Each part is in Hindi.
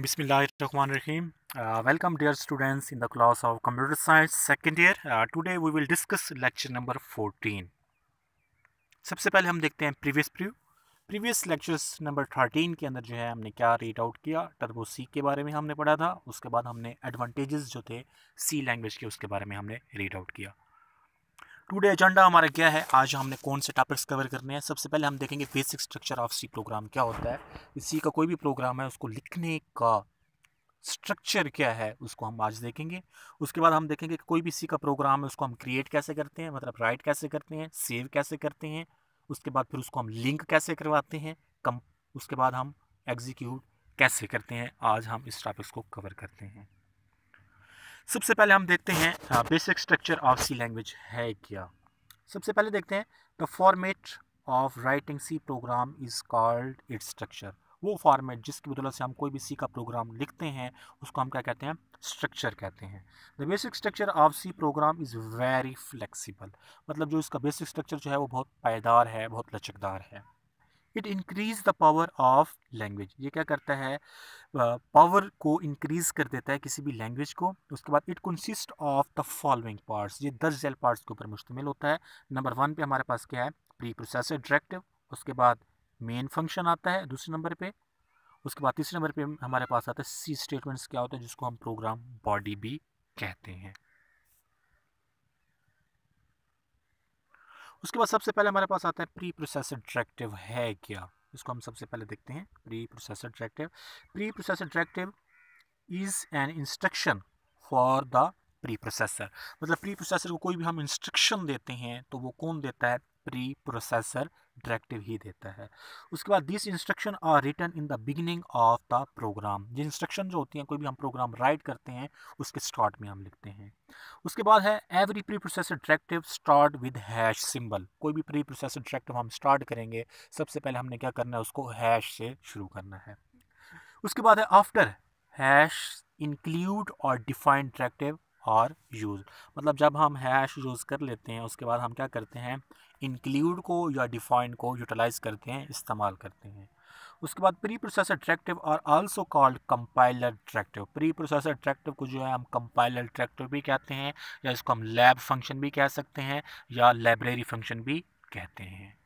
बिसमिल्ल रन welcome dear students in the class of computer science second year today we will discuss lecture number fourteen सबसे पहले हम देखते हैं previous preview previous lectures number thirteen के अंदर जो है हमने क्या रीड आउट किया टर्बो सी के बारे में हमने पढ़ा था उसके बाद हमने एडवांटेजेस जो थे सी लैंग्वेज के उसके बारे में हमने रीड आउट किया टुडे एजेंडा हमारा क्या है आज हमने कौन से टॉपिक्स कवर करने हैं सबसे पहले हम देखेंगे basic structure of C program क्या होता है सी का कोई भी प्रोग्राम है उसको लिखने का स्ट्रक्चर क्या है उसको हम आज देखेंगे उसके बाद हम देखेंगे कि कोई भी सी का प्रोग्राम है उसको हम क्रिएट कैसे करते हैं मतलब राइट कैसे करते हैं सेव कैसे करते हैं उसके बाद फिर उसको हम लिंक कैसे करवाते हैं कम उसके बाद हम एग्जीक्यूट कैसे करते हैं आज हम इस टॉपिक्स को कवर करते हैं सबसे पहले हम देखते हैं basic structure of C language है क्या सबसे पहले देखते हैं the format of writing C program is called its structure वो फॉर्मेट जिसकी बदौलत से हम कोई भी सी का प्रोग्राम लिखते हैं उसको हम क्या कहते हैं स्ट्रक्चर कहते हैं the basic structure of C program is very flexible मतलब जो इसका बेसिक स्ट्रक्चर जो है वो बहुत पायदार है बहुत लचकदार है it increase the power of language ये क्या करता है पावर uh, को इंक्रीज कर देता है किसी भी लैंग्वेज को उसके बाद it consist of the following parts ये दस जेल पार्ट्स के ऊपर मुश्तमिल होता है नंबर वन पे हमारे पास क्या है प्री प्रोसेसर डायरेक्टिव उसके बाद मेन फंक्शन आता है दूसरे नंबर पे उसके बाद तीसरे नंबर पे हमारे पास आता है सी स्टेटमेंट्स क्या होता है जिसको हम प्रोग्राम बॉडी भी कहते हैं उसके बाद सबसे पहले हमारे पास आता है प्री प्रोसेसर डायरेक्टिव है क्या इसको हम सबसे पहले देखते हैं preprocessor directive preprocessor directive is an instruction for the preprocessor मतलब प्री प्रोसेसर को कोई भी हम इंस्ट्रक्शन देते हैं तो वो कौन देता है प्री प्रोसेसर डायरेक्टिव ही देता है उसके बाद this instruction are written in the beginning of the program ये इंस्ट्रक्शन जो होती हैं कोई भी हम प्रोग्राम राइट करते हैं उसके स्टार्ट में हम लिखते हैं उसके बाद है every preprocessor directive start with hash symbol कोई भी प्री प्रोसेसर डायरेक्टिव हम स्टार्ट करेंगे सबसे पहले हमने क्या करना है उसको हैश से शुरू करना है उसके बाद है आफ्टर हैश इंक्लूड और डिफाइंड डायरेक्टिव और यूज़ मतलब जब हम हैश यूज़ कर लेते हैं उसके बाद हम क्या करते हैं इंक्लूड को या डिफाइंड को यूटिलाइज़ करते हैं इस्तेमाल करते हैं उसके बाद प्री प्रोसेसर ट्रैक्टिव और also called compiler directive pre processor directive को जो है हम कंपाइलर ट्रैक्टिव भी कहते हैं या इसको हम लैब फंक्शन भी कह सकते हैं या लाइब्रेरी फंक्शन भी कहते हैं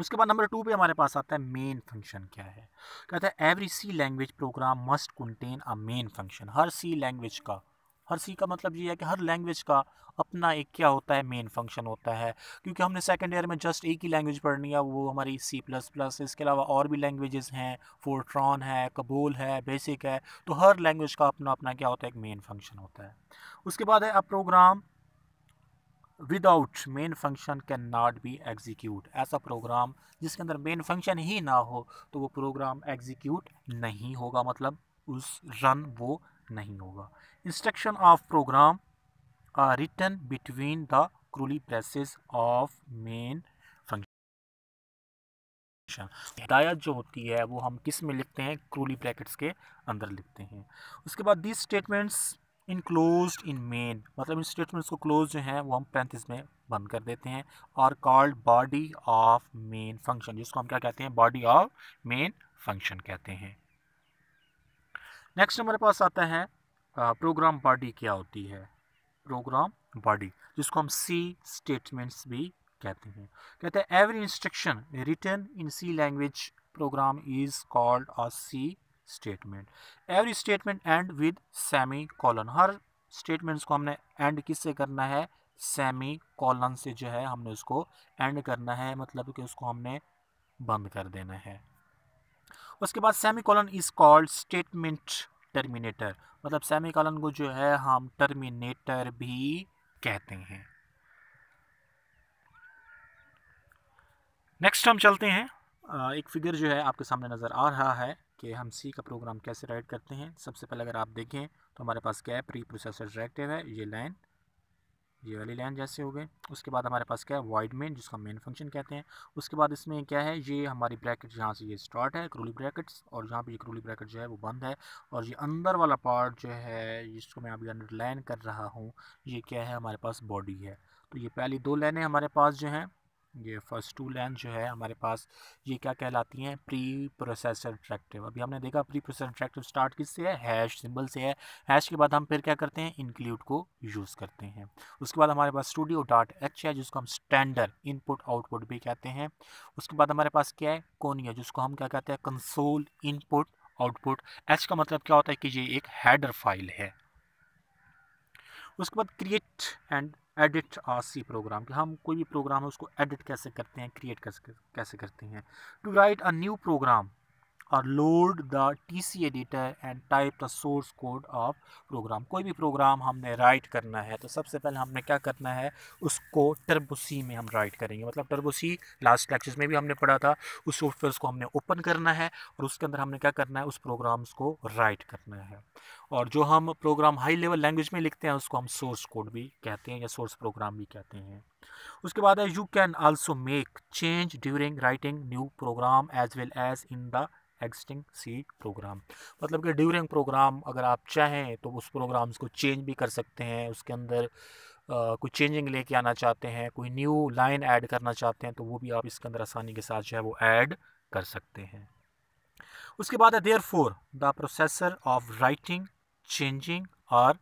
उसके बाद नंबर टू पे हमारे पास आता है मेन फंक्शन क्या है कहते हैं every C language program must contain a main function हर सी लैंग्वेज का हर सी का मतलब ये है कि हर लैंग्वेज का अपना एक क्या होता है मेन फंक्शन होता है क्योंकि हमने सेकेंड ईयर में जस्ट एक ही लैंग्वेज पढ़नी है वो हमारी सी प्लस प्लस इसके अलावा और भी लैंग्वेजेस हैं फोर्ट्रॉन है कबूल है बेसिक है तो हर लैंग्वेज का अपना अपना क्या होता है एक मेन फंक्शन होता है उसके बाद है a program without main function can not be execute ऐसा प्रोग्राम जिसके अंदर मेन फंक्शन ही ना हो तो वो प्रोग्राम एग्जीक्यूट नहीं होगा मतलब उस रन वो नहीं होगा instruction of program are written between the curly braces of main function हिदायत जो होती है वो हम किस में लिखते हैं क्रूली ब्रैकेट्स के अंदर लिखते हैं उसके बाद this statements enclose in main मतलब इन स्टेटमेंट्स को क्लोज जो हैं वो हम पैंतीस में बंद कर देते हैं और called body of main function जिसको हम क्या कहते हैं बॉडी ऑफ मेन फंक्शन कहते हैं नेक्स्ट हमारे पास आता है प्रोग्राम बॉडी क्या होती है प्रोग्राम बॉडी जिसको हम सी स्टेटमेंट्स भी कहते हैं कहते हैं every instruction written in C language program is called a C statement every statement end with semicolon हर स्टेटमेंट्स को हमने एंड किससे करना है सेमी कॉलन से जो है हमने उसको एंड करना है मतलब कि उसको हमने बंद कर देना है उसके बाद semicolon is called statement terminator मतलब सेमी कॉलन को जो है हम टर्मिनेटर भी कहते हैं नेक्स्ट हम चलते हैं एक फिगर जो है आपके सामने नज़र आ रहा है कि हम सी का प्रोग्राम कैसे राइट करते हैं सबसे पहले अगर आप देखें तो हमारे पास क्या है प्री प्रोसेसर डायरेक्टिव है ये लाइन ये वाली लाइन जैसे हो गए उसके बाद हमारे पास क्या है वाइड मेन जिसका मेन फंक्शन कहते हैं उसके बाद इसमें क्या है ये हमारी ब्रैकेट यहाँ से ये स्टार्ट है क्रोली ब्रैकेट्स और यहाँ पे ये क्रोली ब्रैकेट जो है वो बंद है और ये अंदर वाला पार्ट जो है जिसको मैं अभी लाइन कर रहा हूँ ये क्या है हमारे पास बॉडी है तो ये पहली दो लाइनें हमारे पास जो हैं ये फर्स्ट टू लेंस जो है हमारे पास ये क्या कहलाती हैं प्री प्रोसेसर इंट्रैक्टिव अभी हमने देखा प्री प्रोसेसर इंट्रैक्टिव स्टार्ट किससे है हैश सिंबल से है हैश के बाद हम फिर क्या करते हैं इंक्लूड को यूज़ करते हैं उसके बाद हमारे पास स्टूडियो डॉट एच है जिसको हम स्टैंडर्ड इनपुट आउटपुट भी कहते हैं उसके बाद हमारे पास क्या है कोनिया जिसको हम क्या कहते हैं कंसोल इनपुट आउटपुट एच का मतलब क्या होता है कि ये एक हैडर फाइल है उसके बाद create and edit our C program कि हम कोई भी प्रोग्राम है उसको एडिट कैसे करते हैं क्रिएट कैसे कैसे करते हैं to write a new program और load the T C editor and type the source code of program कोई भी प्रोग्राम हमने राइट करना है तो सबसे पहले हमने क्या करना है उसको टर्बोसी में हम राइट करेंगे मतलब टर्बो सी लास्ट लेक्चर्स में भी हमने पढ़ा था उस सॉफ्टवेयर को हमने ओपन करना है और उसके अंदर हमने क्या करना है उस प्रोग्राम्स को राइट करना है और जो हम प्रोग्राम हाई लेवल लैंग्वेज में लिखते हैं उसको हम सोर्स कोड भी कहते हैं या सोर्स प्रोग्राम भी कहते हैं उसके बाद है you can also make change during writing new program as well as in the existing C program मतलब कि ड्यूरिंग प्रोग्राम अगर आप चाहें तो उस प्रोग्राम्स को चेंज भी कर सकते हैं उसके अंदर कोई चेंजिंग लेके आना चाहते हैं कोई न्यू लाइन ऐड करना चाहते हैं तो वो भी आप इसके अंदर आसानी के साथ जो है वो ऐड कर सकते हैं उसके बाद है therefore the process of writing changing और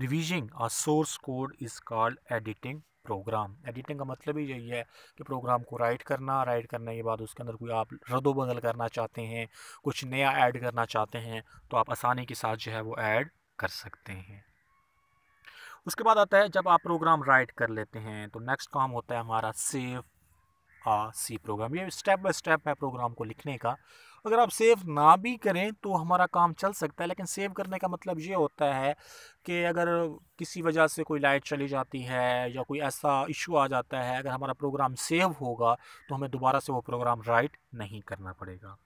रिविजिंग और source code is called editing program editing का मतलब ही यही है कि प्रोग्राम को राइट करना राइट करने के बाद उसके अंदर कोई आप रदो बदल करना चाहते हैं कुछ नया ऐड करना चाहते हैं तो आप आसानी के साथ जो है वो ऐड कर सकते हैं उसके बाद आता है जब आप प्रोग्राम राइट कर लेते हैं तो नेक्स्ट काम होता है हमारा सेव आ सी प्रोग्राम ये स्टेप बाय स्टेप है प्रोग्राम को लिखने का अगर आप सेव ना भी करें तो हमारा काम चल सकता है लेकिन सेव करने का मतलब ये होता है कि अगर किसी वजह से कोई लाइट चली जाती है या कोई ऐसा इशू आ जाता है अगर हमारा प्रोग्राम सेव होगा तो हमें दोबारा से वो प्रोग्राम राइट नहीं करना पड़ेगा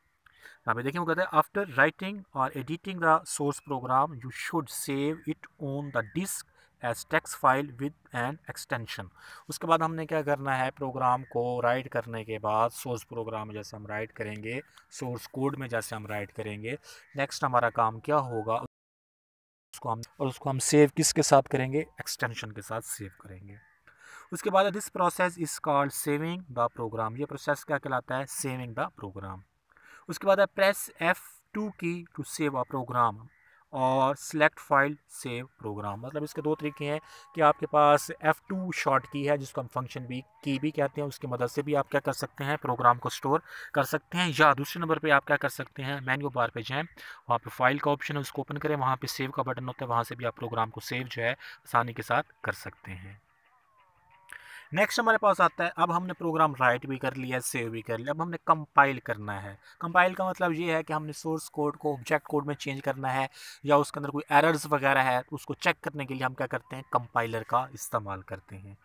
यहाँ पे देखिए वो कहते हैं आफ्टर राइटिंग और editing the source program you should save it on the disk as text file with an extension उसके बाद हमने क्या करना है प्रोग्राम को राइट करने के बाद सोर्स प्रोग्राम में जैसे हम राइट करेंगे सोर्स कोड में जैसे हम राइट करेंगे नेक्स्ट हमारा काम क्या होगा उसको हम और उसको हम सेव किसके साथ करेंगे एक्सटेंशन के साथ सेव करेंगे उसके बाद this process is called saving the program ये प्रोसेस क्या कहलाता है सेविंग द प्रोग्राम उसके बाद है press F two key to save a program और सिलेक्ट फाइल सेव प्रोग्राम मतलब इसके दो तरीके हैं कि आपके पास एफ़ टू शॉर्ट की है जिसको हम फंक्शन भी की भी कहते हैं उसकी मदद से भी आप क्या कर सकते हैं प्रोग्राम को स्टोर कर सकते हैं या दूसरे नंबर पे आप क्या कर सकते हैं मैन्यू बार पे जाएं वहाँ पे फाइल का ऑप्शन है उसको ओपन करें वहाँ पे सेव का बटन होता है वहाँ से भी आप प्रोग्राम को सेव जो है आसानी के साथ कर सकते हैं नेक्स्ट हमारे पास आता है अब हमने प्रोग्राम राइट भी कर लिया सेव भी कर लिया अब हमने कंपाइल करना है कंपाइल का मतलब ये है कि हमने सोर्स कोड को ऑब्जेक्ट कोड में चेंज करना है या उसके अंदर कोई एरर्स वगैरह है तो उसको चेक करने के लिए हम क्या करते हैं कंपाइलर का इस्तेमाल करते हैं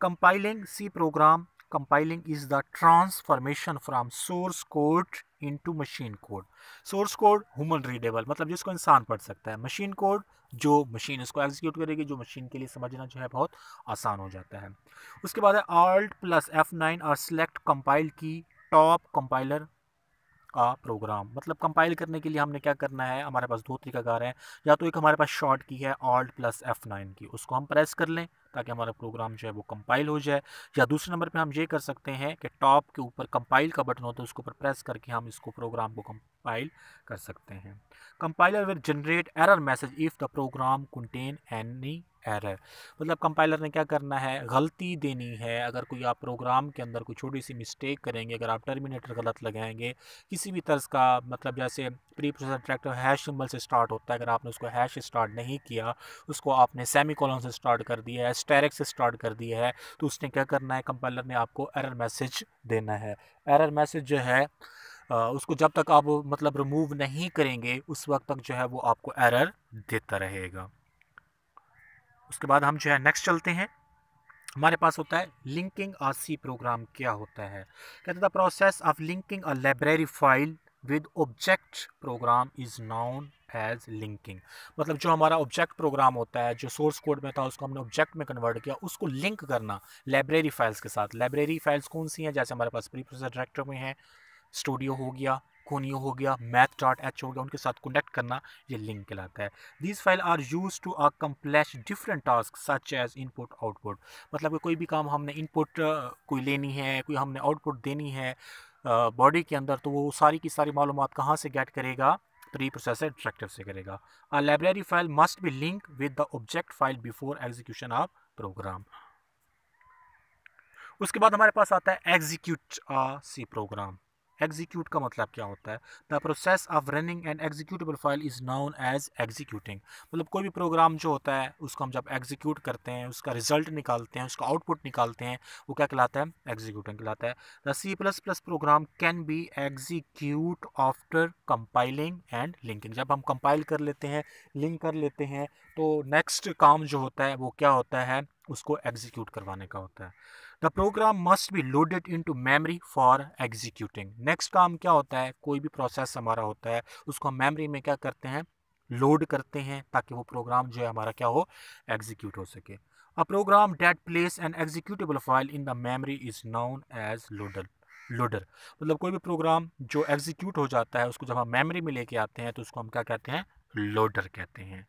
compiling C program compiling is the transformation from source code into machine code source code human readable मतलब जिसको इंसान पढ़ सकता है मशीन कोड जो मशीन इसको एग्जीक्यूट करेगी जो मशीन के लिए समझना जो है बहुत आसान हो जाता है उसके बाद है आल्ट प्लस एफ नाइन और सिलेक्ट कंपाइल की टॉप कंपाइलर का प्रोग्राम मतलब कंपाइल करने के लिए हमने क्या करना है हमारे पास दो तरीकाकार हैं या तो एक हमारे पास शॉर्ट की है ऑल्ट प्लस एफ़ नाइन की उसको हम प्रेस कर लें ताकि हमारा प्रोग्राम जो है वो कंपाइल हो जाए या दूसरे नंबर पे हम ये कर सकते हैं कि टॉप के ऊपर कंपाइल का बटन होता है उसके ऊपर प्रेस करके हम इसको प्रोग्राम को कंपाइल कर सकते हैं compiler will generate error message if the program contain any error मतलब कंपाइलर ने क्या करना है गलती देनी है अगर कोई आप प्रोग्राम के अंदर कोई छोटी सी मिस्टेक करेंगे अगर आप टर्मिनेटर गलत लगाएंगे किसी भी तर्ज का मतलब जैसे pre processor tractor hash symbol से स्टार्ट होता है अगर आपने उसको हैश स्टार्ट नहीं किया उसको आपने सेमी कॉलम से स्टार्ट कर दिया है स्टेरिक से स्टार्ट कर दिया है तो उसने क्या करना है कंपाइलर ने आपको एरर मैसेज देना है एरर मैसेज जो है उसको जब तक आप मतलब रिमूव नहीं करेंगे उस वक्त तक जो है वो आपको एरर देता रहेगा उसके बाद हम जो है नेक्स्ट चलते हैं हमारे पास होता है लिंकिंग आर सी प्रोग्राम क्या होता है कहते the process of linking a library file with object program is known as linking मतलब जो हमारा ऑब्जेक्ट प्रोग्राम होता है जो सोर्स कोड में था उसको हमने ऑब्जेक्ट में कन्वर्ट किया उसको लिंक करना लाइब्रेरी फाइल्स के साथ लाइब्रेरी फाइल्स कौन सी हैं जैसे हमारे पास प्री प्रोसेस डायरेक्टर में है स्टूडियो हो गया कोनियो हो गया मैथ डॉट एच हो गया उनके साथ कनेक्ट करना ये लिंक कहलाता है these file are use to complex different task such as input output मतलब कि कोई भी काम हमने इनपुट कोई लेनी है कोई हमने आउटपुट देनी है बॉडी के अंदर तो वो सारी की सारी मालूम कहाँ से गेट करेगा प्री प्रोसेसर डिरेक्टिव से करेगा a library file must be link with the object file before execution of program उसके बाद हमारे पास आता है एग्जीक्यूट सी प्रोग्राम एग्जीक्यूट का मतलब क्या होता है the process of running and executable file is known as executing मतलब कोई भी प्रोग्राम जो होता है उसको हम जब एग्जीक्यूट करते हैं उसका रिजल्ट निकालते हैं उसका आउटपुट निकालते हैं वो क्या कहलाता है एग्जीक्यूटिंग कहलाता है the C plus plus program can be execute after compiling and linking जब हम कंपाइल कर लेते हैं लिंक कर लेते हैं तो नेक्स्ट काम जो होता है वो क्या होता है उसको एग्जीक्यूट करवाने का होता है the program must be loaded into memory for executing next काम क्या होता है कोई भी प्रोसेस हमारा होता है उसको हम मेमरी में क्या करते हैं लोड करते हैं ताकि वो प्रोग्राम जो है हमारा क्या हो एग्जीक्यूट हो सके a program that place and executable file in the memory is known as loader loader मतलब कोई भी प्रोग्राम जो एग्जीक्यूट हो जाता है उसको जब हम मेमरी में लेके आते हैं तो उसको हम क्या कहते हैं लोडर कहते हैं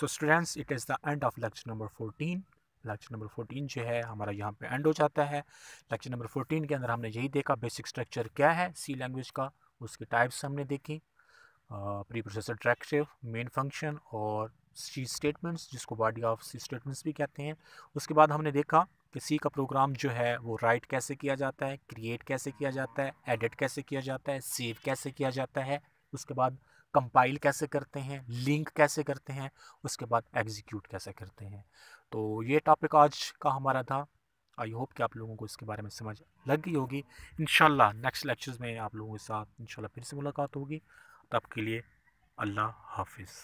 so students it is the end of lecture number fourteen lecture number fourteen जो है हमारा यहाँ पे एंड हो जाता है लेक्चर नंबर फोर्टीन के अंदर हमने यही देखा बेसिक स्ट्रक्चर क्या है सी लैंग्वेज का उसके टाइप्स हमने देखी pre processor directive main function और सी स्टेटमेंट्स जिसको बॉडी ऑफ सी स्टेटमेंट्स भी कहते हैं उसके बाद हमने देखा कि सी का प्रोग्राम जो है वो राइट कैसे किया जाता है क्रिएट कैसे किया जाता है एडिट कैसे किया जाता है सेव कैसे किया जाता है उसके बाद कंपाइल कैसे करते हैं लिंक कैसे करते हैं उसके बाद एग्जीक्यूट कैसे करते हैं तो ये टॉपिक आज का हमारा था आई होप कि आप लोगों को इसके बारे में समझ लग गई होगी इन नेक्स्ट लेक्चर्स में आप लोगों के साथ इन फिर से मुलाकात होगी तब के लिए अल्लाह हाफिज़